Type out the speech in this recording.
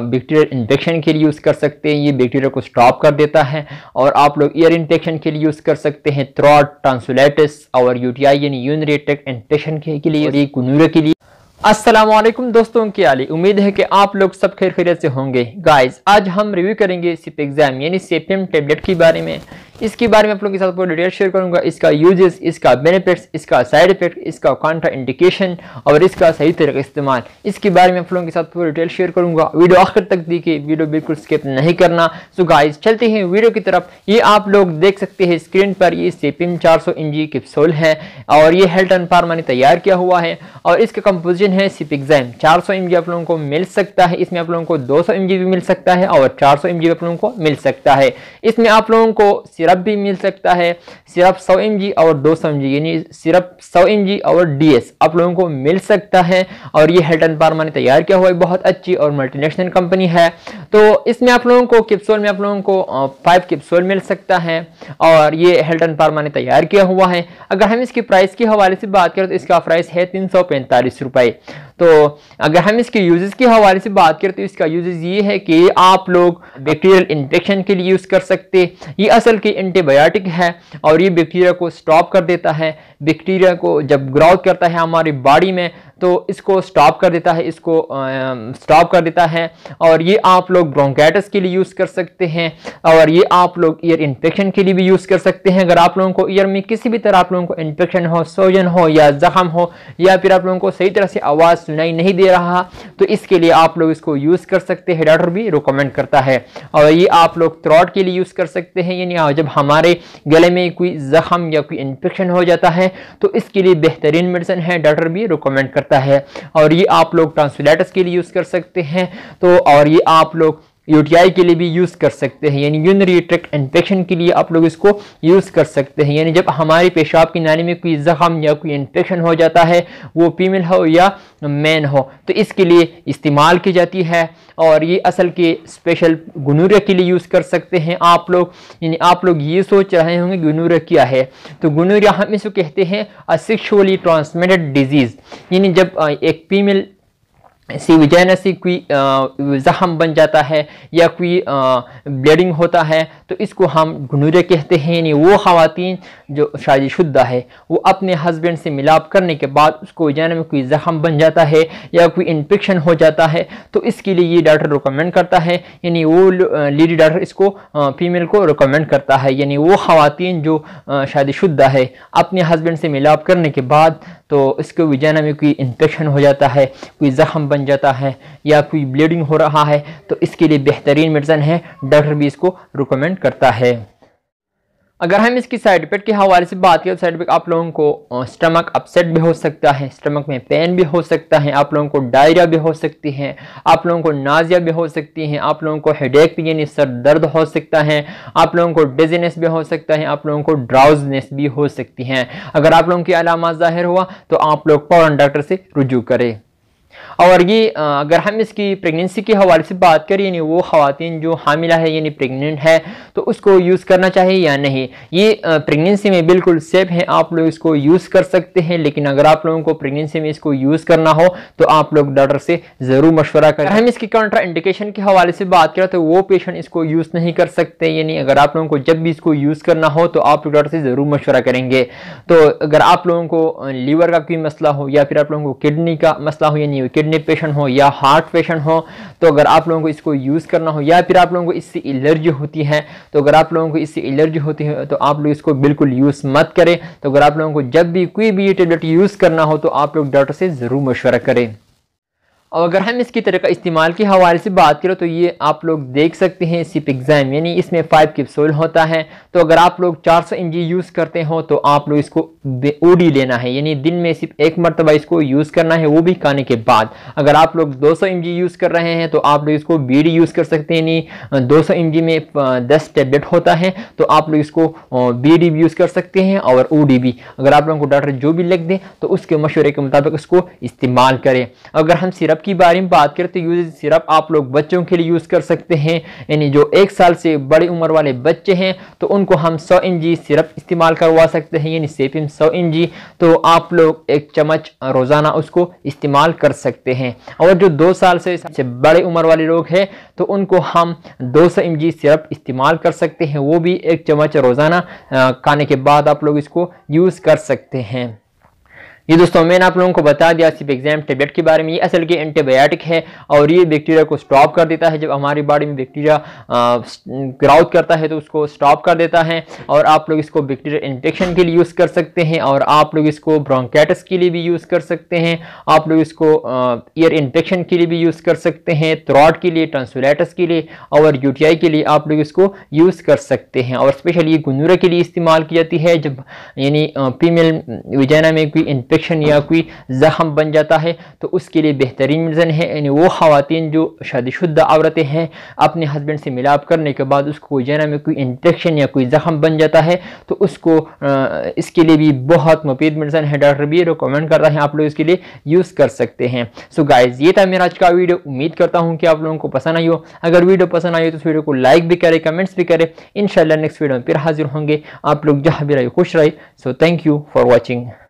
bacterial infection के लिए use कर सकते हैं ये बैक्टीरिया को स्टॉप कर देता है और आप लोग ईयर इन्फेक्शन के लिए यूज़ कर सकते हैं थ्रॉट ट्रांसुलेटिस और यूटीआई यानी यूनरी ट्रैक्ट इन्फेक्शन के लिए और के लिए असलम दोस्तों की आली उम्मीद है कि आप लोग सब खैर खैरियत से होंगे गाइज आज हम रिव्यू करेंगे सिप एग्जाम यानी सेपियम टेबलेट के बारे में इसके बारे में आप लोगों के साथ पूरा डिटेल शेयर करूंगा इसका यूजेस इसका बेनिफिट्स इसका साइड इफेक्ट इसका कॉन्ट्रा इंडिकेशन और इसका सही तरह इस्तेमाल इसके बारे में आप लोगों के साथ पूरा डिटेल शेयर करूंगा वीडियो आखिर तक देखिए वीडियो बिल्कुल स्किप नहीं करना सो गाइज चलते हैं वीडियो की तरफ ये आप लोग देख सकते हैं स्क्रीन पर ये सेपिम चार सौ इंजी किप्सोल है और ये हेल्टन फार्मा ने तैयार किया हुआ है और इसका कंपोजिशन है सिपिक्जैम चार सौ एम आप लोगों को मिल सकता है इसमें आप लोगों को दो सौ भी मिल सकता है और चार सौ आप लोगों को मिल सकता है इसमें आप लोगों को सिरप भी मिल सकता है सिरप सौ एम और दो सौ एम यानी सिरप सौ एम और डी आप लोगों को मिल सकता है और ये हेल्टन फार्मा ने तैयार किया हुआ बहुत अच्छी और मल्टीनेशनल कंपनी है तो इसमें आप लोगों को किप्सोल में आप लोगों को फाइव किप्सोल मिल सकता है और ये हेल्टन फार्मा ने तैयार किया हुआ है अगर हम इसकी प्राइस के हवाले से बात करें तो इसका प्राइस है तीन सौ पैंतालीस रुपए तो अगर हम इसके यूजेस के हवाले से बात करें तो इसका यूजेस ये है कि आप लोग बैक्टीरियल इन्फेक्शन के लिए यूज़ कर सकते ये असल की एंटीबायोटिक है और ये बैक्टीरिया को स्टॉप कर देता है बैक्टीरिया को जब ग्रोथ करता है हमारी बॉडी में तो इसको स्टॉप कर देता है इसको स्टॉप कर देता है और ये आप लोग ब्रोंकाइटिस के लिए यूज़ कर सकते हैं और ये आप लोग ईयर इन्फेक्शन के लिए भी यूज़ कर सकते हैं अगर आप लोगों को ईयर में किसी भी तरह आप लोगों को इन्फेक्शन हो सोजन हो या ज़ख्म हो या फिर आप लोगों को सही तरह से आवाज़ सुनाई नहीं दे रहा तो इसके लिए आप लोग इसको यूज़ कर सकते हैं डॉक्टर भी रिकमेंड करता है और ये आप लोग थ्रॉट के लिए यूज़ कर सकते हैं यानी जब हमारे गले में कोई ज़ख़म या कोई इन्फेक्शन हो जाता है तो इसके लिए बेहतरीन मेडिसिन है डॉक्टर भी रिकमेंड करता है और ये आप लोग ट्रांसफिलेटस के लिए यूज़ कर सकते हैं तो और ये आप लोग यूटीआई के लिए भी यूज़ कर सकते हैं यानी यूनरी ट्रैक्ट इन्फेक्शन के लिए आप लोग इसको यूज़ कर सकते हैं यानी जब हमारे पेशाब की नाली में कोई ज़ख़म या कोई इन्फेक्शन हो जाता है वो फीमेल हो या मैन हो तो इसके लिए इस्तेमाल की जाती है और ये असल के स्पेशल गनूरिया के लिए यूज़ कर सकते हैं आप लोग यानी आप लोग ये सोच रहे होंगे गनूरिया क्या है तो गनूरिया हम इसको कहते हैं असेक्शुअली ट्रांसमिटेड डिजीज़ यानी जब एक फीमेल सी विजयनस से कोई ज़ख़म बन जाता है या कोई ब्लीडिंग होता है तो इसको हम गनूर कहते हैं यानी वो खातन जो शादी शुदा है वो अपने हस्बैंड से मिलाप करने के बाद उसको वजाना में कोई ज़ख़म बन जाता है या कोई इन्फेक्शन हो जाता है तो इसके लिए ये डॉक्टर रिकमेंड करता है यानी वो लेडी डॉक्टर इसको फीमेल को रिकमेंड करता है यानी वो खातन जो शादी शुदा है अपने हस्बैंड से मिलाप करने के बाद तो इसको वजाना में कोई इन्फेक्शन हो जाता है कोई ज़ख़म बन जाता है या कोई ब्लीडिंग हो रहा है तो इसके लिए बेहतरीन मेडिसन है डॉक्टर भी इसको रिकमेंड करता है अगर हम इसकी साइड इफेक्ट के हवाले से बात करें तो साइड इफेक्ट आप लोगों को स्टमक अपसेट भी हो सकता है स्टमक में पेन भी हो सकता है आप लोगों को डायरिया भी हो सकती है आप लोगों को नाजिया भी हो सकती है आप लोगों को हेडेक भी यानी सर दर्द हो सकता है आप लोगों को डिजीनेस भी हो सकता है आप लोगों को ड्राउजनेस भी हो सकती है अगर आप लोगों की अलामत ज़ाहिर हुआ तो आप लोग फ़ौरन डॉक्टर से रुजू करें और ये अगर हम इसकी प्रेगनेंसी के हवाले से बात करें यानी वो खातन जो हामिला है यानी प्रेग्नेंट है तो उसको यूज़ करना चाहिए या नहीं ये प्रेगनेंसी में बिल्कुल सेफ है आप लोग इसको यूज़ कर सकते हैं लेकिन अगर आप लोगों को प्रेगनेंसी में इसको यूज़ करना हो तो आप लोग डॉक्टर से ज़रूर मशवरा करें हम इसकी कॉन्ट्रा इंडिकेशन के हवाले से बात करें तो वो पेशेंट इसको यूज़ नहीं कर सकते यानी अगर आप लोगों को जब भी इसको यूज़ करना हो तो आप डॉक्टर से ज़रूर मशवरा करेंगे तो अगर आप लोगों को लीवर का कोई मसला हो या फिर आप लोगों को किडनी का मसला हो यानी किडनी पेशेंट हो या हार्ट पेशेंट हो तो अगर आप लोगों को इसको यूज़ करना हो या फिर आप लोगों को इससे एलर्जी होती है तो अगर आप लोगों को इससे एलर्जी होती है तो आप लोग इसको बिल्कुल यूज़ मत करें तो अगर आप लोगों को जब भी कोई भी ये टेबलेट यूज़ करना हो तो आप लोग डॉक्टर से ज़रूर मशवरा करें और अगर हम इसकी तरह इस्तेमाल के हवाले से बात करें तो ये आप लोग देख सकते हैं सिप एग्ज़ाम यानी इसमें फ़ाइव कैप्सूल होता है तो अगर आप लोग 400 सौ यूज़ करते हो तो आप लोग इसको ओ लेना है यानी दिन में सिर्फ एक मरतबा इसको यूज़ करना है वो भी खाने के बाद अगर आप लोग दो सौ यूज़ कर रहे हैं तो आप लोग इसको बी यूज़ कर सकते हैं यानी दो सौ में दस टेबलेट होता है तो आप लोग इसको बी भी यूज़ कर सकते हैं और ओ भी अगर आप लोगों को डॉक्टर जो भी लग दें तो उसके मशवरे के मुताबिक उसको इस्तेमाल करें अगर हम सिरप के बारे में बात करते यूज सिरप आप लोग बच्चों के लिए यूज़ कर सकते हैं यानी जो एक साल से बड़ी उम्र वाले बच्चे हैं तो उनको हम सौ जी सिरप इस्तेमाल करवा सकते हैं यानी सेफिम सौ जी तो आप लोग एक चम्मच रोज़ाना उसको इस्तेमाल कर सकते हैं और जो दो साल से सबसे बड़े उम्र वाले लोग हैं तो उनको हम दो सौ जी सिरप इस्तेमाल कर सकते हैं वो भी एक चम्मच रोज़ाना खाने के बाद आप लोग इसको यूज़ कर सकते हैं ये दोस्तों मैंने आप लोगों को बता दिया सिर्फ एग्जाम टेबलेट के बारे में ये असल के एंटीबायोटिक है और ये बैक्टीरिया को स्टॉप कर देता है जब हमारी बॉडी में बैक्टीरिया ग्राउथ करता है तो उसको स्टॉप कर देता है और आप लोग इसको बैक्टीरिया इन्फेक्शन के लिए यूज़ कर सकते हैं और आप लोग इसको ब्रोंकेटस के लिए भी यूज़ कर सकते हैं आप लोग इसको ईयर इन्फेक्शन के लिए भी यूज़ कर सकते हैं थ्रॉड के लिए ट्रांसोलाइटस के लिए और आई के लिए आप लोग इसको यूज़ कर सकते हैं और स्पेशली ये गुनूरा के लिए इस्तेमाल की जाती है जब यानी फीमेल विजैना में कोई इन्फेक्शन इन्फेक्शन या कोई जख्म बन जाता है तो उसके लिए बेहतरीन रीज़न है यानी वो खातन जो शुदा औरतें हैं अपने हस्बैंड से मिलाप करने के बाद उसको जना में कोई इन्फेक्शन या कोई जख्म बन जाता है तो उसको आ, इसके लिए भी बहुत मुफीद मेडिसन है डॉक्टर भी रिकमेंड कर रहे हैं आप लोग इसके लिए यूज़ कर सकते हैं सो so गाइज ये था मेरा आज का वीडियो उम्मीद करता हूँ कि आप लोगों को पसंद आई हो अगर वीडियो पसंद आई हो तो वीडियो को लाइक भी करें कमेंट्स भी करें इन नेक्स्ट वीडियो में फिर हाजिर होंगे आप लोग जहाँ भी रहे खुश रहे so thank you for watching